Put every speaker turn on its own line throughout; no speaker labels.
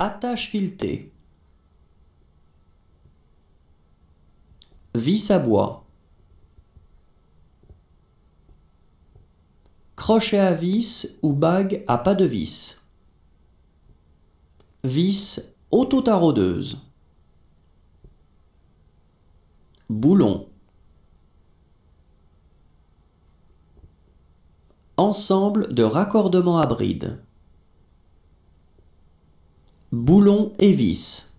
attache filetée, vis à bois, crochet à vis ou bague à pas de vis, vis autotarodeuse. boulon, ensemble de raccordement à bride boulon et vis.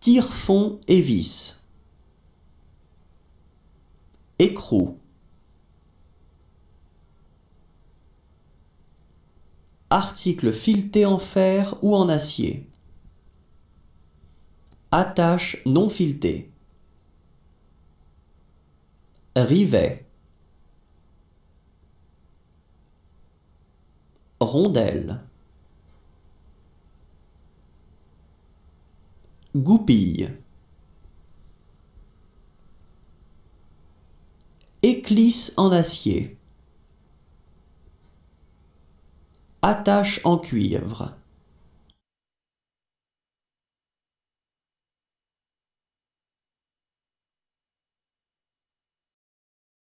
Tire-fond et vis. Écrou Article fileté en fer ou en acier Attache non filetée Rivet Rondelle. Goupille. Éclisse en acier. Attache en cuivre.